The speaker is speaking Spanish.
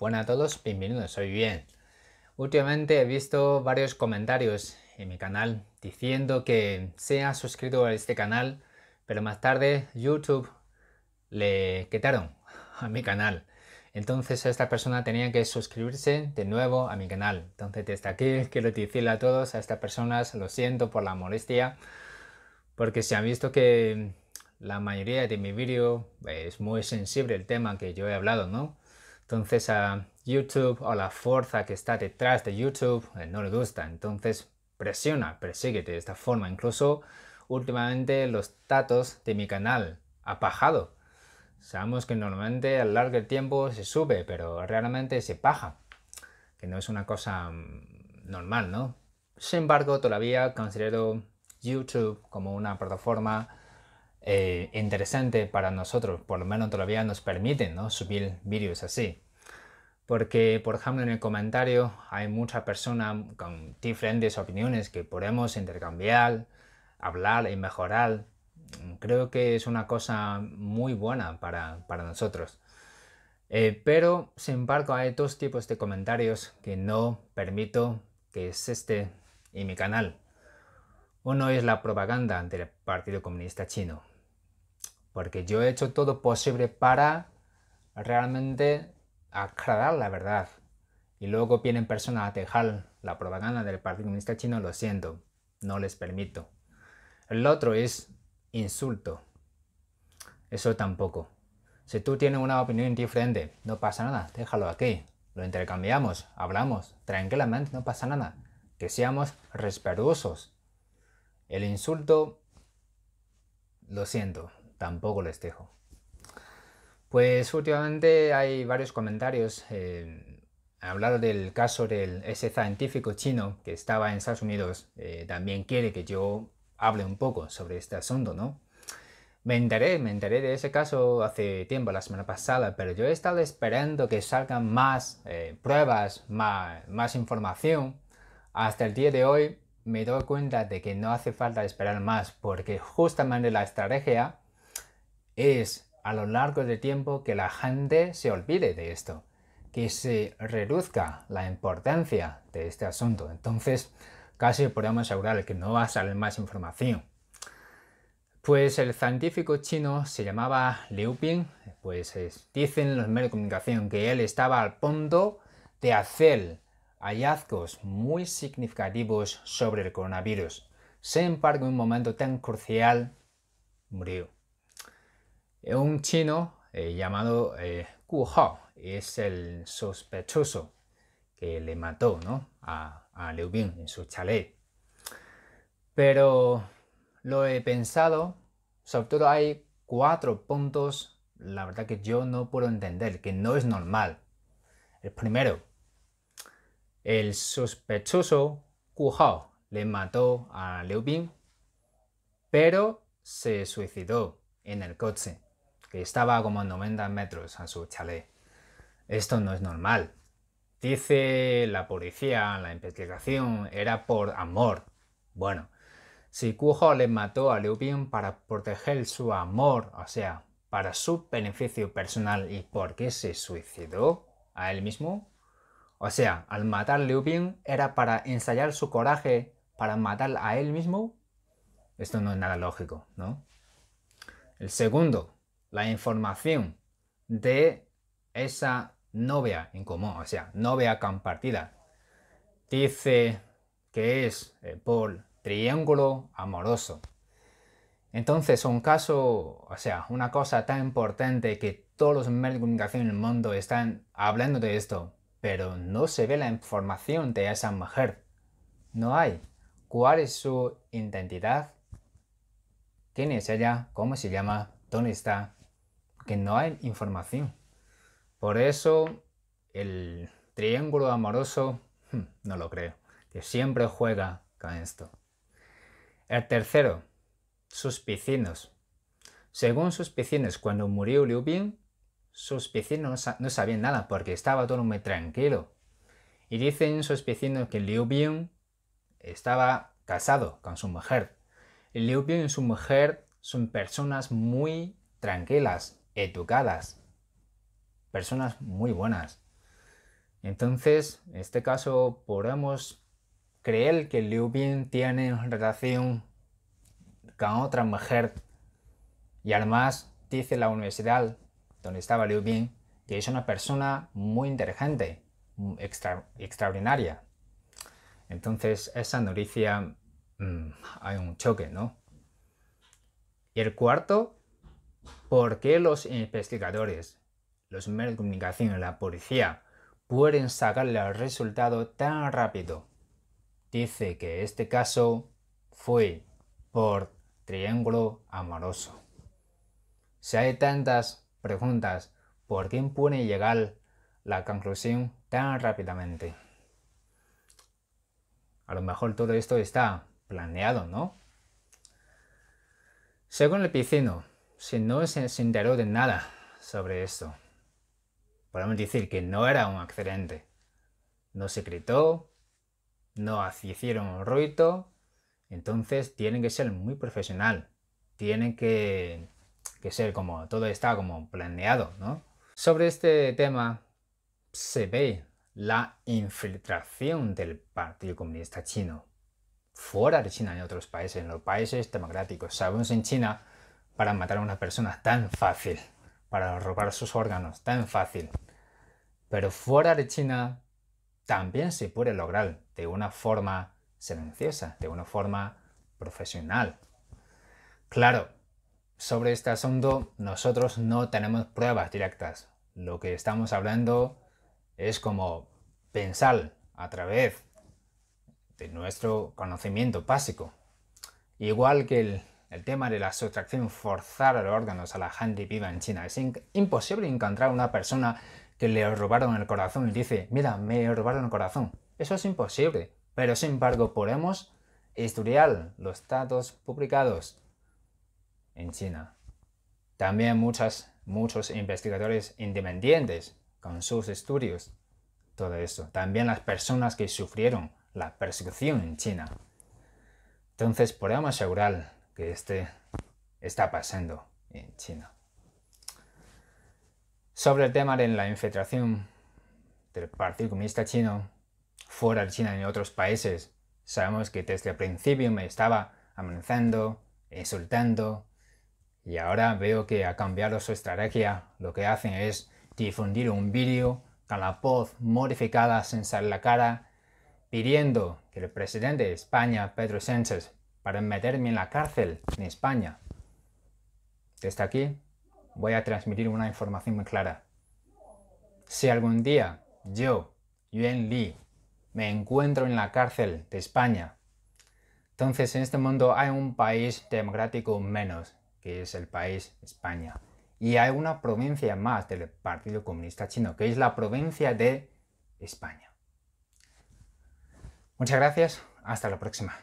Buenas a todos, bienvenidos, soy bien. Últimamente he visto varios comentarios en mi canal diciendo que se ha suscrito a este canal, pero más tarde YouTube le quitaron a mi canal. Entonces esta persona tenía que suscribirse de nuevo a mi canal. Entonces desde aquí quiero decirle a todos, a estas personas, lo siento por la molestia, porque se han visto que la mayoría de mi vídeo es muy sensible el tema que yo he hablado, ¿no? Entonces a YouTube o la fuerza que está detrás de YouTube eh, no le gusta. Entonces presiona, persigue de esta forma. Incluso últimamente los datos de mi canal ha bajado. Sabemos que normalmente a largo del tiempo se sube, pero realmente se baja, que no es una cosa mm, normal, ¿no? Sin embargo, todavía considero YouTube como una plataforma eh, interesante para nosotros, por lo menos todavía nos permiten ¿no? subir vídeos así. Porque, por ejemplo, en el comentario hay muchas personas con diferentes opiniones que podemos intercambiar, hablar y mejorar. Creo que es una cosa muy buena para, nosotros. Eh, pero, sin embargo, hay dos tipos de comentarios que no permito que este en mi canal. Uno es la propaganda del Partido Comunista Chino porque yo he hecho todo posible para realmente aclarar la verdad. Y luego vienen personas a dejar la propaganda del Partido Comunista Chino, lo siento, no les permito. El otro es insulto. Eso tampoco. Si tú tienes una opinión diferente, no pasa nada, déjalo aquí. Lo intercambiamos, hablamos, tranquilamente, no pasa nada. Que seamos respetuosos. El insulto, lo siento, tampoco les dejo. Pues últimamente hay varios comentarios. Eh, hablar del caso del ese científico chino que estaba en Estados Unidos, eh, también quiere que yo hable un poco sobre este asunto, ¿no? Me enteré, me enteré de ese caso hace tiempo, la semana pasada, pero yo he estado esperando que salgan más eh, pruebas, más, más información. Hasta el día de hoy me doy cuenta de que no hace falta esperar más porque justamente la estrategia es a lo largo del tiempo que la gente se olvide de esto, que se reduzca la importancia de este asunto. Entonces, casi podemos asegurar que no va a salir más información. Pues el científico chino se llamaba Liu Ping, pues eh, dicen los medios de comunicación que él estaba al punto de hacer hallazgos muy significativos sobre el coronavirus. Sin embargo, en un momento tan crucial, murió. Un chino eh, llamado Ku eh, Hao es el sospechoso que le mató a, a Liu Bing en su chalet. Pero lo he pensado, sobre todo hay cuatro puntos, la verdad que yo no puedo entender, que no es normal. El primero, el sospechoso Ku Hao le mató a Liu Bing, pero se suicidó en el coche que estaba como a 90 metros a su chalet. Esto no es normal. Dice la policía, la investigación era por amor. Bueno, si Cujo le mató a Liu Ping para proteger su amor, o sea, para su beneficio personal y por qué se suicidó a él mismo, o sea, al matar a Liu Ping era para ensayar su coraje para matar a él mismo, esto no es nada lógico, ¿no? El segundo, la información de esa novia en común, o sea, novia compartida. Dice que es eh, por triángulo amoroso. Entonces, un caso, o sea, una cosa tan importante que todos los medios de comunicación del mundo están hablando de esto, pero no se ve la información de esa mujer. No hay. ¿Cuál es su identidad? ¿Quién es ella? ¿Cómo se llama? ¿Dónde está? no hay información. Por eso el triángulo amoroso, hmm, no lo creo, que siempre juega con esto. El tercero, sus vecinos. Según sus vecinos, cuando murió Liu Bin, sus vecinos no sabían nada porque estaba todo muy tranquilo. Y dicen sus vecinos que Liu Bin estaba casado con su mujer. Liu Bin y su mujer son personas muy tranquilas, educadas, personas muy buenas. Entonces, en este caso, podemos creer que Liu Bin tiene relación con otra mujer. Y además, dice la universidad donde estaba Liu Bin que es una persona muy inteligente, extraordinaria. Entonces, esa noticia mm, hay un choque, ¿no? Y el cuarto ¿Por qué los investigadores, los medios de comunicación, y la policía pueden sacarle el resultado tan rápido? Dice que este caso fue por triángulo amoroso. Si hay tantas preguntas, ¿por qué pueden llegar la conclusión tan rápidamente? A lo mejor todo esto está planeado, ¿no? Según el piscino, se no se, enteró de nada sobre esto. Podemos decir que no era un accidente. No se gritó, no hicieron un ruido, entonces tienen que ser muy profesional, tienen que, ser como todo está como planeado, ¿no? Sobre este tema se ve la infiltración del Partido Comunista Chino fuera de China y otros países, en los países democráticos. Sabemos en China para matar a una persona tan fácil, para robar sus órganos tan fácil. Pero fuera de China también se puede lograr de una forma silenciosa, de una forma profesional. Claro, sobre este asunto nosotros no tenemos pruebas directas. Lo que estamos hablando es como pensar a través de nuestro conocimiento básico. Igual que el el tema de la sustracción forzada de órganos a la gente viva en China. Es imposible encontrar una persona que le robaron el corazón y dice, mira, me robaron el corazón. Eso es imposible. Pero sin embargo, podemos estudiar los datos publicados en China. También muchas, muchos investigadores independientes con sus estudios. Todo eso. También las personas que sufrieron la persecución en China. Entonces podemos asegurar que este está pasando en China. Sobre el tema de la infiltración del Partido Comunista Chino fuera de China y en otros países, sabemos que desde el principio me estaba amenazando, insultando, y ahora veo que ha cambiado su estrategia. Lo que hacen es difundir un vídeo con la voz modificada sin salir la cara, pidiendo que el presidente de España, Pedro Sánchez, para meterme en la cárcel en España. Desde aquí voy a transmitir una información muy clara. Si algún día yo, Yuan Li, me encuentro en la cárcel de España, entonces en este mundo hay un país democrático menos, que es el país España. Y hay una provincia más del Partido Comunista Chino, que es la provincia de España. Muchas gracias, hasta la próxima.